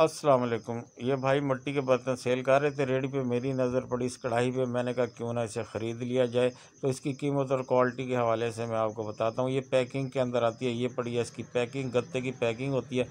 अस्सलाम वालेकुम ये भाई मट्टी के बर्तन सेल कर रहे थे रेडी पे मेरी नज़र पड़ी इस कढ़ाई पे मैंने कहा क्यों ना इसे ख़रीद लिया जाए तो इसकी कीमत और क्वालिटी के हवाले से मैं आपको बताता हूँ ये पैकिंग के अंदर आती है ये पड़ी है इसकी पैकिंग गत्ते की पैकिंग होती है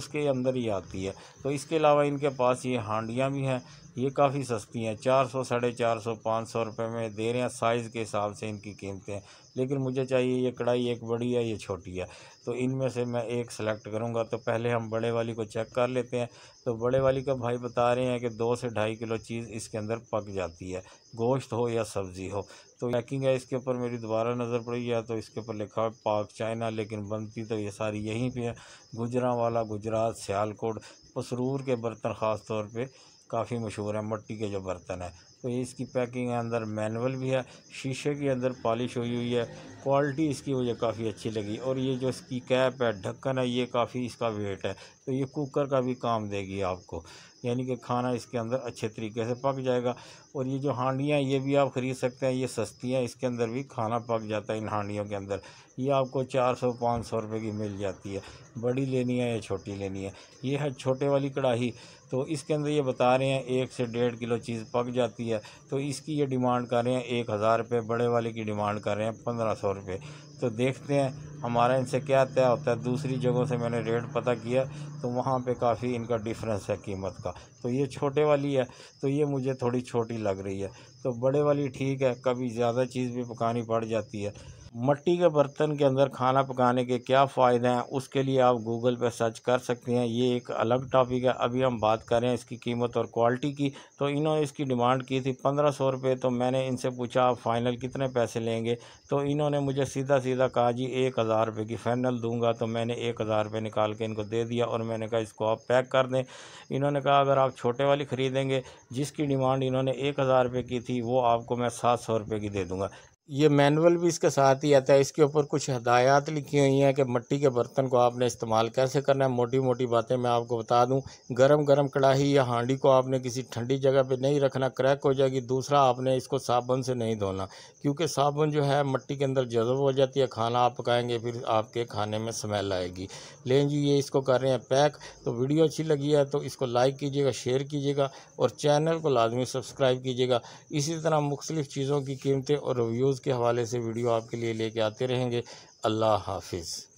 उसके अंदर ही आती है तो इसके अलावा इनके पास ये हांडियाँ भी हैं ये काफ़ी सस्ती हैं चार सौ साढ़े चार सौ पाँच सौ रुपये में दे रहे हैं साइज़ के हिसाब से इनकी कीमतें हैं लेकिन मुझे चाहिए ये कढ़ाई एक बड़ी है ये छोटी है तो इनमें से मैं एक सेलेक्ट करूँगा तो पहले हम बड़े वाली को चेक कर लेते हैं तो बड़े वाली का भाई बता रहे हैं कि दो से ढाई किलो चीज़ इसके अंदर पक जाती है गोश्त हो या सब्ज़ी हो तो पैकिंग है इसके ऊपर मेरी दोबारा नज़र पड़ी है तो इसके ऊपर लिखा है पाक चाइना लेकिन बनती तो ये सारी यहीं पे है गुजरा वाला गुजरात सियालकोट पसरूर के बर्तन ख़ास तौर पे काफ़ी मशहूर है मट्टी के जो बर्तन है तो इसकी पैकिंग है अंदर मैनुअल भी है शीशे के अंदर पॉलिश हुई हुई है क्वालिटी इसकी मुझे काफ़ी अच्छी लगी और ये जो इसकी कैप है ढक्कन है ये काफ़ी इसका वेट है तो ये कुकर का भी काम देगी आपको यानी कि खाना इसके अंदर अच्छे तरीके से पक जाएगा और ये जो हांडियाँ हैं ये भी आप ख़रीद सकते हैं ये सस्ती हैं इसके अंदर भी खाना पक जाता है इन हांडियों के अंदर ये आपको चार सौ पाँच सौ रुपये की मिल जाती है बड़ी लेनी है या छोटी लेनी है ये है छोटे वाली कढ़ाई तो इसके अंदर ये बता रहे हैं एक से डेढ़ किलो चीज़ पक जाती है तो इसकी ये डिमांड कर रहे हैं एक हज़ार रुपये बड़े वाले की डिमांड कर रहे हैं पंद्रह सौ रुपये तो देखते हैं हमारा इनसे क्या तय होता है दूसरी जगहों से मैंने रेट पता किया तो वहाँ पे काफ़ी इनका डिफरेंस है कीमत का तो ये छोटे वाली है तो ये मुझे थोड़ी छोटी लग रही है तो बड़े वाली ठीक है कभी ज़्यादा चीज़ भी पकानी पड़ जाती है मट्टी के बर्तन के अंदर खाना पकाने के क्या फ़ायदे हैं उसके लिए आप गूगल पर सर्च कर सकते हैं ये एक अलग टॉपिक है अभी हम बात कर रहे हैं इसकी कीमत और क्वालिटी की तो इन्होंने इसकी डिमांड की थी पंद्रह सौ रुपये तो मैंने इनसे पूछा आप फ़ाइनल कितने पैसे लेंगे तो इन्होंने मुझे सीधा सीधा कहा जी एक हज़ार रुपये की फ़ाइनल दूंगा तो मैंने एक हज़ार रुपये निकाल के इनको दे दिया और मैंने कहा इसको आप पैक कर दें इन्होंने कहा अगर आप छोटे वाली ख़रीदेंगे जिसकी डिमांड इन्होंने एक हज़ार रुपये की थी वो आपको मैं सात सौ रुपये की दे दूँगा ये मैनुअल भी इसके साथ आता है तो इसके ऊपर कुछ हदायत लिखी हुई हैं कि मिट्टी के बर्तन को आपने इस्तेमाल कैसे करना है मोटी मोटी बातें मैं आपको बता दूं गरम गरम कढ़ाई या हांडी को आपने किसी ठंडी जगह पे नहीं रखना क्रैक हो जाएगी दूसरा आपने इसको साबुन से नहीं धोना क्योंकि साबुन जो है मिट्टी के अंदर जज़ब हो जाती है खाना आप पकाएँगे फिर आपके खाने में स्मेल आएगी लें जी ये इसको कर रहे हैं पैक तो वीडियो अच्छी लगी है तो इसको लाइक कीजिएगा शेयर कीजिएगा और चैनल को लाजमी सब्सक्राइब कीजिएगा इसी तरह मुख्तलिफ़ चीज़ों की कीमतें और रिव्यूज़ के हवाले से वीडियो आपके लिए लिए लेके आते रहेंगे अल्लाह हाफिज़